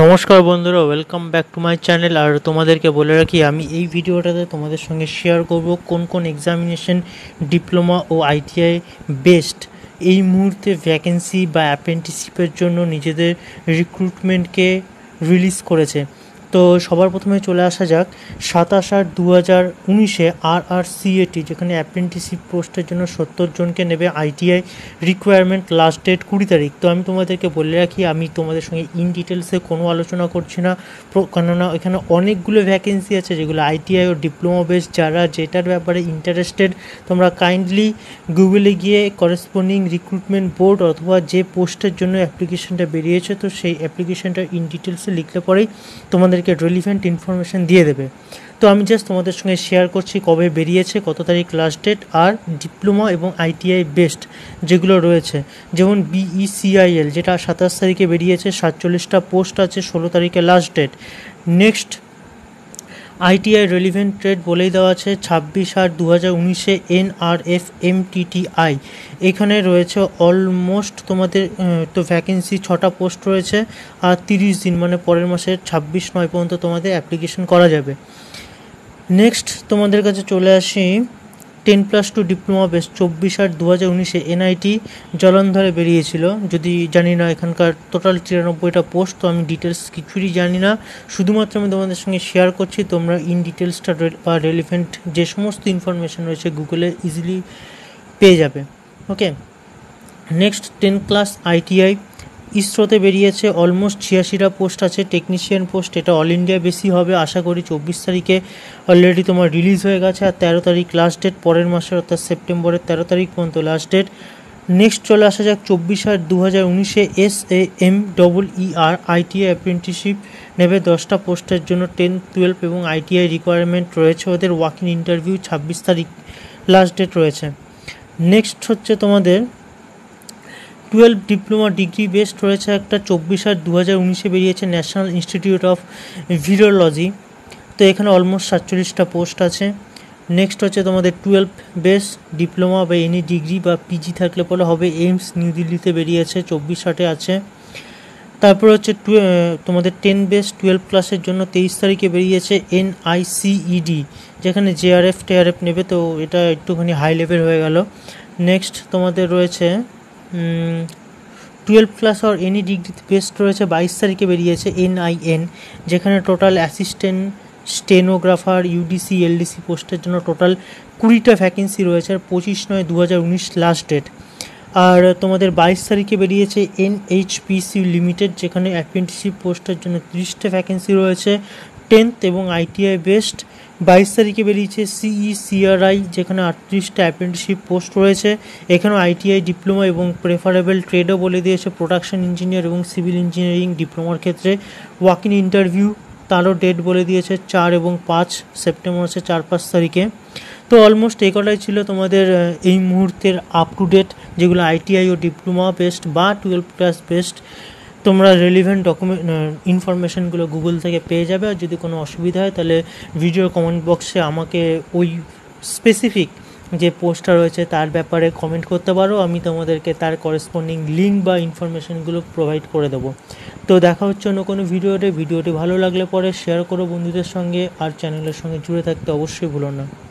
নমস্কার বন্ধুরা welcome back to my channel আর তোমাদেরকে বলে রাখি আমি এই ভিডিওটাতে তোমাদের সঙ্গে শেয়ার করব কোন কোন এক্সামিনেশন ডিপ্লোমা ও আইটিআই বেস্ট এই মুহূর্তে ভ্যাকেন্সি বা অ্যাপ্রেন্টিসশিপের জন্য নিজেদের রিক্রুটমেন্টকে রিলিজ করেছে তো সবার প্রথমে চলে আসা যাক সাতাশ আট দু হাজার উনিশে আর আর সিএটি যেখানে অ্যাপ্রেন্টিসিপ পোস্টের জন্য সত্তর জনকে নেবে আইটিআই রিকোয়ারমেন্ট লাস্ট ডেট কুড়ি তারিখ তো আমি তোমাদেরকে বলে রাখি আমি তোমাদের সঙ্গে ইন ডিটেলসে কোনো আলোচনা করছি না কেননা এখানে অনেকগুলো ভ্যাকেন্সি আছে যেগুলো আইটিআই ও ডিপ্লোমা বেস যারা যেটার ব্যাপারে ইন্টারেস্টেড তোমরা কাইন্ডলি গুগলে গিয়ে করেসপন্ডিং রিক্রুটমেন্ট বোর্ড অথবা যে পোস্টের জন্য অ্যাপ্লিকেশানটা বেরিয়েছে তো সেই অ্যাপ্লিকেশানটা ইন ডিটেলসে লিখলে পরেই তোমাদের তোমাদেরকে রেলিভেন্ট ইনফরমেশান দিয়ে দেবে তো আমি জাস্ট তোমাদের সঙ্গে শেয়ার করছি কবে বেরিয়েছে কত তারিখ লাস্ট ডেট আর ডিপ্লোমা এবং আইটিআই বেস্ট যেগুলো রয়েছে যেমন বিইসিআইএল e যেটা সাতাশ তারিখে বেরিয়েছে সাতচল্লিশটা পোস্ট আছে ষোলো তারিখে last date next ITI relevant trade বলেই দেওয়া আছে ছাব্বিশ আট দু হাজার উনিশে এনআরএফ এমটিটিআই এখানে রয়েছে অলমোস্ট তোমাদের তো ভ্যাকেন্সি ছটা পোস্ট রয়েছে আর তিরিশ দিন মানে পরের মাসের ছাব্বিশ নয় পর্যন্ত তোমাদের অ্যাপ্লিকেশন করা যাবে নেক্সট তোমাদের কাছে চলে আসি ten plus two diploma base চব্বিশ আট দু হাজার উনিশে এনআইটি জলন্ধরে বেরিয়েছিল যদি জানি না এখানকার টোটাল তিরানব্বইটা পোস্ট তো আমি ডিটেলস কিছুই জানি না শুধুমাত্র আমি তোমাদের সঙ্গে শেয়ার করছি তোমরা ইন ডিটেলসটা বা রেলিভেন্ট যে সমস্ত ইনফরমেশান রয়েছে গুগলে ইজিলি পেয়ে যাবে okay next ten class ITI ইসরোতে বেরিয়েছে অলমোস্ট ছিয়াশিটা পোস্ট আছে টেকনিশিয়ান পোস্ট এটা অল ইন্ডিয়া বেশি হবে আশা করি চব্বিশ তারিখে অলরেডি তোমার রিলিজ হয়ে গেছে আর তেরো তারিখ লাস্ট ডেট পরের মাসের অর্থাৎ সেপ্টেম্বরের তেরো তারিখ পর্যন্ত লাস্ট ডেট নেক্সট চলে আসা যাক চব্বিশ আট দু হাজার উনিশে S A M double E R ITI নেবে দশটা পোস্টের জন্য টেন টুয়েলভ এবং আইটিআই রিকোয়ারমেন্ট রয়েছে ওদের ওয়াকিং ইন্টারভিউ ছাব্বিশ তারিখ লাস্ট ডেট রয়েছে নেক্সট হচ্ছে তোমাদের টুয়েলভ ডিপ্লোমা ডিগ্রি বেসড রয়েছে একটা চব্বিশ আট দু হাজার উনিশে বেরিয়েছে ন্যাশনাল ইনস্টিটিউট অফ ভিরোলজি তো এখানে অলমোস্ট সাতচল্লিশটা পোস্ট আছে নেক্সট হচ্ছে তোমাদের টুয়েলভ বেস ডিপ্লোমা বা এনি ডিগ্রি বা পিজি থাকলে পরে হবে এইমস নিউ দিল্লিতে বেরিয়েছে চব্বিশ আটে আছে তারপর হচ্ছে তোমাদের টেন বেস টুয়েলভ ক্লাসের জন্য তেইশ তারিখে বেরিয়েছে এনআইসিইডি যেখানে জেআরএফ টেআরএফ নেবে তো এটা একটুখানি হাই লেভেল হয়ে গেল নেক্সট তোমাদের রয়েছে টুয়েলভ ক্লাস অর এনি ডিগ্রিতে বেস্ট রয়েছে বাইশ তারিখে বেরিয়েছে এনআইএন যেখানে total assistant stenographer UDC LDC পোস্টের জন্য টোটাল কুড়িটা ভ্যাকেন্সি রয়েছে আর পঁচিশ নয় দু হাজার উনিশ লাস্ট ডেট আর তোমাদের বাইশ তারিখে বেরিয়েছে এনএইচপিসি লিমিটেড যেখানে অ্যাপ্রেন্টিসশিপ পোস্টের জন্য তিরিশটা ভ্যাকেন্সি রয়েছে টেন্থ এবং আইটিআই বেস্ট বাইশ তারিখে বেরিয়েছে সিইসিআরআই e যেখানে আটত্রিশটা অ্যাপ্রেন্টিসশিপ পোস্ট রয়েছে এখানে আইটিআই ডিপ্লোমা এবং প্রেফারেবল ট্রেডও বলে দিয়েছে প্রোডাকশন ইঞ্জিনিয়ার এবং সিভিল ইঞ্জিনিয়ারিং ডিপ্লোমার ক্ষেত্রে ওয়াক ইন ইন্টারভিউ তারও ডেট বলে দিয়েছে চার এবং পাঁচ সেপ্টেম্বর মাসে চার পাঁচ তারিখে তো অলমোস্ট এই কটাই ছিল তোমাদের এই মুহূর্তের আপ টু ডেট যেগুলো আইটিআই ও ডিপ্লোমা বেস্ট বা টুয়েলভ ক্লাস বেস্ট তোমরা রেলিভেন্ট ডকুমেন্ট ইনফরমেশানগুলো গুগল থেকে পেয়ে যাবে আর যদি কোনো অসুবিধা হয় তাহলে ভিডিও কমেন্ট বক্সে আমাকে ওই স্পেসিফিক যে পোস্টটা রয়েছে তার ব্যাপারে কমেন্ট করতে পারো আমি তোমাদেরকে তার করেসপন্ডিং লিঙ্ক বা ইনফরমেশানগুলো প্রোভাইড করে দেবো তো দেখা হচ্ছে অন্য কোনো ভিডিওতে ভিডিওটি ভালো লাগলে পরে শেয়ার করো বন্ধুদের সঙ্গে আর চ্যানেলের সঙ্গে জুড়ে থাকতে অবশ্যই ভুলো না